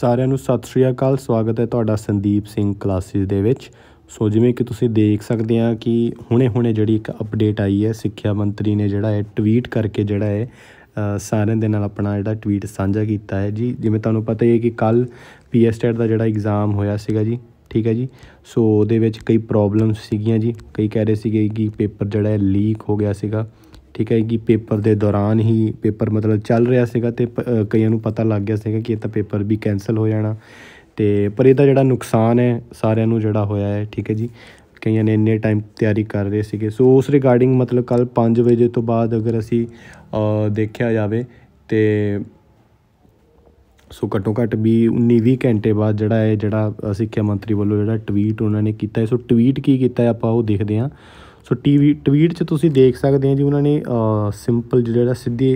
ਸਾਰਿਆਂ ਨੂੰ ਸਤਿ ਸ਼੍ਰੀ ਅਕਾਲ ਸਵਾਗਤ ਹੈ ਤੁਹਾਡਾ ਸੰਦੀਪ ਸਿੰਘ ਕਲਾਸਿਸ ਦੇ ਵਿੱਚ ਸੋ ਜਿਵੇਂ ਕਿ ਤੁਸੀਂ ਦੇਖ ਸਕਦੇ ਆ ਕਿ ਹੁਣੇ-ਹੁਣੇ ਜਿਹੜੀ ਇੱਕ ਅਪਡੇਟ ਆਈ ਹੈ ਸਿੱਖਿਆ ਮੰਤਰੀ ਨੇ ਜਿਹੜਾ ਹੈ ਟਵੀਟ ਕਰਕੇ ਜਿਹੜਾ ਹੈ ਸਾਰਿਆਂ ਦੇ ਨਾਲ ਆਪਣਾ ਜਿਹੜਾ ਟਵੀਟ ਸਾਂਝਾ ਕੀਤਾ ਹੈ ਜੀ ਜਿਵੇਂ ਤੁਹਾਨੂੰ ਪਤਾ ਹੀ ਹੈ ਕਿ ਕੱਲ ਪੀਐਸਟੈਟ ਦਾ ਜਿਹੜਾ ਐਗਜ਼ਾਮ ਹੋਇਆ ਸੀਗਾ ਜੀ ਠੀਕ ਹੈ ਜੀ ਸੋ ਉਹਦੇ ਵਿੱਚ ਕਈ ਪ੍ਰੋਬਲਮਸ ਸੀਗੀਆਂ ਜੀ ਕਈ ਕਹਿ ਰਹੇ ਸੀਗੇ ਕਿ ਪੇਪਰ ਜਿਹੜਾ ਹੈ ਲੀਕ ਹੋ ਗਿਆ ਸੀਗਾ ਠੀਕ ਹੈ ਕਿ ਪੇਪਰ ਦੇ ਦੌਰਾਨ ਹੀ ਪੇਪਰ ਮਤਲਬ ਚੱਲ ਰਿਹਾ ਸੀਗਾ ਤੇ ਕਈਆਂ ਨੂੰ ਪਤਾ ਲੱਗ ਗਿਆ ਸੀਗਾ ਕਿ ਇਹ ਤਾਂ ਪੇਪਰ ਵੀ ਕੈਨਸਲ ਹੋ ਜਾਣਾ ਤੇ ਪਰ ਇਹਦਾ ਜਿਹੜਾ ਨੁਕਸਾਨ ਹੈ ਸਾਰਿਆਂ ਨੂੰ ਜਿਹੜਾ ਹੋਇਆ ਹੈ ਠੀਕ ਹੈ ਜੀ ਕਈਆਂ ਨੇ ਇੰਨੇ ਟਾਈਮ ਤਿਆਰੀ ਕਰ ਰਹੇ ਸੀਗੇ ਸੋ ਉਸ ਰਿਗਾਰਡਿੰਗ ਮਤਲਬ ਕੱਲ 5 ਵਜੇ ਤੋਂ ਬਾਅਦ ਅਗਰ ਅਸੀਂ ਦੇਖਿਆ ਜਾਵੇ ਤੇ ਸੋ ਘੱਟੋ ਘੱਟ ਵੀ 19 20 ਘੰਟੇ ਬਾਅਦ ਜਿਹੜਾ ਹੈ ਜਿਹੜਾ ਸਿੱਖਿਆ ਮੰਤਰੀ ਵੱਲੋਂ ਜਿਹੜਾ ਟਵੀਟ ਉਹਨਾਂ ਨੇ ਕੀਤਾ ਹੈ ਸੋ ਟਵੀਟ ਕੀ ਕੀਤਾ ਹੈ ਆਪਾਂ ਉਹ ਦੇਖਦੇ ਹਾਂ ਸੋ ਟੀਵੀ ਟਵੀਟ 'ਚ ਤੁਸੀਂ ਦੇਖ ਸਕਦੇ ਆ ਜੀ ਉਹਨਾਂ ਨੇ ਸਿੰਪਲ ਜਿਹੜਾ ਸਿੱਧੇ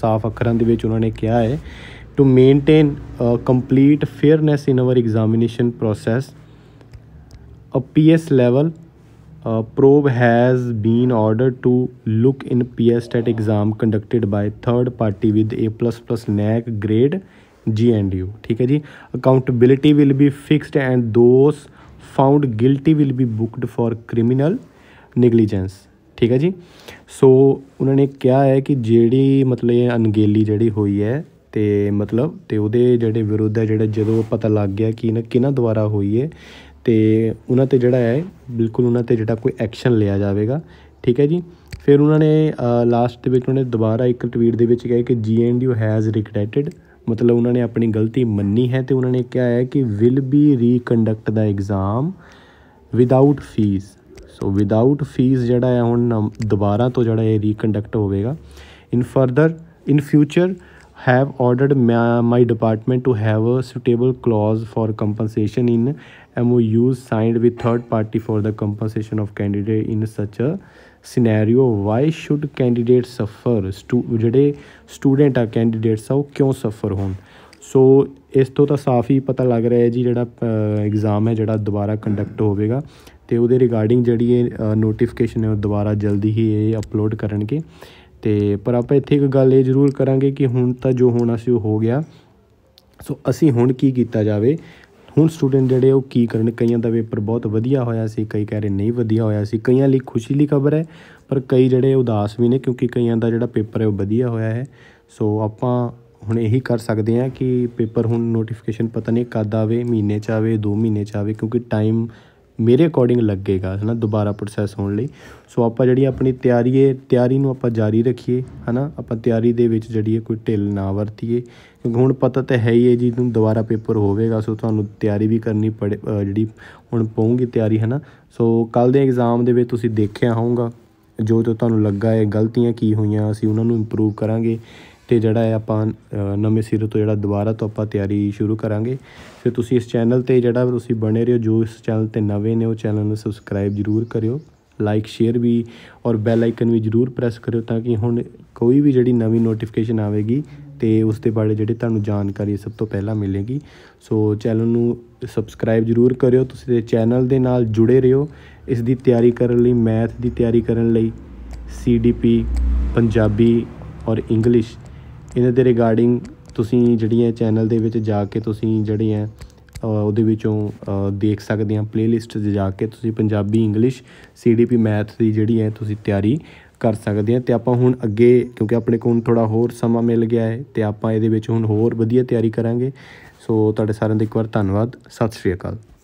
ਸਾਫ਼ ਅੱਖਰਾਂ ਦੇ ਵਿੱਚ ਉਹਨਾਂ ਨੇ ਕਿਹਾ ਹੈ to maintain complete fairness in our examination process a PS level probe has been ordered to look in PSTAT exam conducted by third party with A++ NAC grade GNDU. ठीक है जी Accountability will be fixed and those found guilty will be booked for criminal negligence ਠੀਕ ਹੈ ਜੀ ਸੋ ਉਹਨਾਂ ਨੇ ਕਿਹਾ ਹੈ ਕਿ ਜਿਹੜੀ ਮਤਲਬ ਇਹ ਅਨਗੇਲੀ ਜਿਹੜੀ ਹੋਈ ਹੈ ਤੇ ਮਤਲਬ ਤੇ ਉਹਦੇ ਜਿਹੜੇ ਵਿਰੁੱਧ ਹੈ ਜਿਹੜਾ ਜਦੋਂ ਪਤਾ ਲੱਗ ਗਿਆ ਕਿ ਇਹਨਾਂ ਕਿਹਨਾਂ ਦੁਆਰਾ ਹੋਈ ਹੈ ਤੇ ਉਹਨਾਂ ਤੇ ਜਿਹੜਾ ਹੈ ਬਿਲਕੁਲ ਉਹਨਾਂ ਤੇ ਜਿਹੜਾ ਕੋਈ ਐਕਸ਼ਨ ਲਿਆ ਜਾਵੇਗਾ ਠੀਕ ਹੈ ਜੀ ਫਿਰ ਉਹਨਾਂ ਨੇ ਲਾਸਟ ਦੇ ਵਿੱਚ ਉਹਨੇ ਦੁਬਾਰਾ ਇੱਕ ਟਵੀਟ ਦੇ ਵਿੱਚ ਕਿਹਾ ਕਿ ਜੀਐਨਡੀਓ ਹੈਜ਼ ਰਿਗਰੈਟਡ ਮਤਲਬ ਉਹਨਾਂ ਨੇ ਆਪਣੀ ਗਲਤੀ ਮੰਨੀ ਹੈ ਤੇ ਉਹਨਾਂ ਨੇ ਕਿਹਾ ਹੈ ਕਿ ਵਿਲ ਬੀ ਰੀਕੰਡਕਟ ਦਾ exam without fee so without fee ਜਿਹੜਾ ਆ ਹੁਣ ਦੁਬਾਰਾ ਤੋਂ ਜਿਹੜਾ ਇਹ ਰੀਕੰਡਕਟ ਹੋਵੇਗਾ in further in future have ordered my, my department to have a suitable clause for compensation in MOUs signed with third party for the compensation of candidate in such a scenario why should candidate suffer ਜਿਹੜੇ student ਆ candidates ਆ ਉਹ ਕਿਉਂ ਸਫਰ ਹੋਣ ਸੋ ਇਸ ਤੋਂ ਤਾਂ ਸਾਫ਼ ਹੀ ਪਤਾ ਲੱਗ ਰਿਹਾ ਹੈ ਜੀ ਜਿਹੜਾ ਐਗਜ਼ਾਮ ਹੈ ਜਿਹੜਾ ਦੁਬਾਰਾ ਕੰਡਕਟ ਹੋਵੇਗਾ ਤੇ ਉਹਦੇ ਰਿਗਾਰਡਿੰਗ ਜਿਹੜੀ ਇਹ ਨੋਟੀਫਿਕੇਸ਼ਨ ਹੈ ਉਹ ਦੁਬਾਰਾ ਜਲਦੀ ਹੀ ਇਹ ਅਪਲੋਡ ਕਰਨਗੇ ਤੇ ਪਰ ਆਪਾਂ ਇੱਥੇ ਇੱਕ ਗੱਲ ਇਹ ਜ਼ਰੂਰ ਕਰਾਂਗੇ ਕਿ ਹੁਣ ਤਾਂ ਜੋ ਹੋਣਾ ਸੀ ਉਹ ਹੋ ਗਿਆ ਸੋ ਅਸੀਂ ਹੁਣ ਕੀ ਕੀਤਾ ਜਾਵੇ ਹੁਣ ਸਟੂਡੈਂਟ ਜਿਹੜੇ ਉਹ ਕੀ ਕਰਨ ਕਈਆਂ ਦਾ ਪੇਪਰ ਬਹੁਤ ਵਧੀਆ ਹੋਇਆ ਸੀ ਕਈ ਕਹਿ ਰਹੇ ਨਹੀਂ ਵਧੀਆ ਹੋਇਆ ਸੀ ਕਈਆਂ ਲਈ ਖੁਸ਼ੀ ਲਈ ਖਬਰ ਹੈ ਪਰ ਕਈ ਜਿਹੜੇ ਉਦਾਸ ਵੀ ਨੇ ਕਿਉਂਕਿ ਕਈਆਂ ਦਾ ਜਿਹੜਾ ਪੇਪਰ ਹੈ ਉਹ ਵਧੀਆ ਹੋਇਆ ਹੈ ਸੋ ਆਪਾਂ ਹੁਣ ਇਹੀ ਕਰ ਸਕਦੇ ਹਾਂ ਕਿ ਪੇਪਰ ਹੁਣ ਨੋਟੀਫਿਕੇਸ਼ਨ ਪਤਾ ਨਹੀਂ ਕਦ ਆਵੇ ਮਹੀਨੇ ਚ ਆਵੇ 2 ਮਹੀਨੇ ਚ ਆਵੇ ਕਿਉਂਕਿ ਟਾਈਮ ਮੇਰੇ ਅਕੋਰਡਿੰਗ ਲੱਗੇਗਾ ਹੈ ਨਾ ਦੁਬਾਰਾ ਪ੍ਰੋਸੈਸ ਹੋਣ ਲਈ ਸੋ ਆਪਾਂ ਜਿਹੜੀ ਆਪਣੀ ਤਿਆਰੀ ਹੈ ਤਿਆਰੀ ਨੂੰ ਆਪਾਂ ਜਾਰੀ ਰੱਖੀਏ ਹੈ ਨਾ ਆਪਾਂ ਤਿਆਰੀ ਦੇ ਵਿੱਚ ਜਿਹੜੀ ਹੈ ਕੋਈ ਢਿੱਲ ਨਾ ਵਰਤੀਏ ਕਿਉਂਕਿ ਹੁਣ ਪਤਾ ਤਾਂ ਹੈ ਹੀ ਹੈ ਜੀ ਤੁਹਾਨੂੰ ਦੁਬਾਰਾ ਪੇਪਰ ਹੋਵੇਗਾ ਸੋ ਤੁਹਾਨੂੰ ਤਿਆਰੀ ਵੀ ਕਰਨੀ ਪੜੇ ਜਿਹੜੀ ਹੁਣ ਪਊਗੀ ਤਿਆਰੀ ਹੈ ਨਾ ਸੋ ਕੱਲ ਦੇ ਐਗਜ਼ਾਮ ਦੇ ਵਿੱਚ ਤੁਸੀਂ ਦੇਖਿਆ ਹੋਊਗਾ ਜੋ ਜੋ ਤੁਹਾਨੂੰ ਲੱਗਾ ਹੈ ਗਲਤੀਆਂ ਕੀ ਹੋਈਆਂ ਅਸੀਂ ਉਹਨਾਂ ਨੂੰ ਇੰਪਰੂਵ ਕਰਾਂਗੇ 'ਤੇ ਜਿਹੜਾ ਹੈ ਆਪਾਂ ਨਵੇਂ ਸਿਰੇ ਤੋਂ ਜਿਹੜਾ ਦੁਬਾਰਾ ਤੋਂ ਆਪਾਂ ਤਿਆਰੀ ਸ਼ੁਰੂ ਕਰਾਂਗੇ ਫਿਰ ਤੁਸੀਂ ਇਸ ਚੈਨਲ 'ਤੇ ਜਿਹੜਾ ਤੁਸੀਂ ਬਣੇ ਰਹੋ ਜੋ ਇਸ ਚੈਨਲ 'ਤੇ ਨਵੇਂ ਨੇ ਉਹ ਚੈਨਲ ਨੂੰ ਸਬਸਕ੍ਰਾਈਬ ਜ਼ਰੂਰ ਕਰਿਓ ਲਾਈਕ ਸ਼ੇਅਰ ਵੀ ਔਰ ਬੈਲ ਆਈਕਨ ਵੀ ਜ਼ਰੂਰ ਪ੍ਰੈਸ ਕਰਿਓ ਤਾਂ ਕਿ ਹੁਣ ਕੋਈ ਵੀ ਜਿਹੜੀ ਨਵੀਂ ਨੋਟੀਫਿਕੇਸ਼ਨ ਆਵੇਗੀ ਤੇ ਉਸ ਦੇ ਬਾਰੇ ਜਿਹੜੇ ਤੁਹਾਨੂੰ ਜਾਣਕਾਰੀ ਸਭ ਤੋਂ ਪਹਿਲਾਂ ਮਿਲੇਗੀ ਸੋ ਚੈਨਲ ਨੂੰ ਸਬਸਕ੍ਰਾਈਬ ਜ਼ਰੂਰ ਕਰਿਓ ਤੁਸੀਂ ਚੈਨਲ ਦੇ ਨਾਲ ਜੁੜੇ ਰਹੋ ਇਸ ਦੀ ਤਿਆਰੀ ਕਰਨ ਲਈ ਮੈਥ ਦੀ ਤਿਆਰੀ ਕਰਨ ਲਈ ਸੀਡੀਪੀ ਪੰਜਾਬੀ ਔਰ ਇੰਗਲਿਸ਼ ਇਹਨਾਂ ਦੇ ਰਿਗਾਰਡਿੰਗ ਤੁਸੀਂ ਜਿਹੜੀਆਂ ਚੈਨਲ ਦੇ ਵਿੱਚ ਜਾ ਕੇ ਤੁਸੀਂ ਜਿਹੜੀਆਂ ਉਹਦੇ ਵਿੱਚੋਂ ਦੇਖ ਸਕਦੇ ਆ ਪਲੇਲਿਸਟ 'ਚ ਜਾ ਕੇ ਤੁਸੀਂ ਪੰਜਾਬੀ ਇੰਗਲਿਸ਼ ਸੀਡੀਪੀ ਮੈਥ ਦੀ ਜਿਹੜੀ ਹੈ ਤੁਸੀਂ ਤਿਆਰੀ ਕਰ ਸਕਦੇ ਆ ਤੇ ਆਪਾਂ ਹੁਣ ਅੱਗੇ ਕਿਉਂਕਿ ਆਪਣੇ ਕੋਲ ਥੋੜਾ ਹੋਰ ਸਮਾਂ ਮਿਲ ਗਿਆ ਹੈ ਤੇ ਆਪਾਂ ਇਹਦੇ ਵਿੱਚ ਹੁਣ ਹੋਰ ਵਧੀਆ ਤਿਆਰੀ ਕਰਾਂਗੇ ਸੋ ਤੁਹਾਡੇ ਸਾਰਿਆਂ ਦਾ ਇੱਕ ਵਾਰ ਧੰਨਵਾਦ ਸਤਿ ਸ਼੍ਰੀ ਅਕਾਲ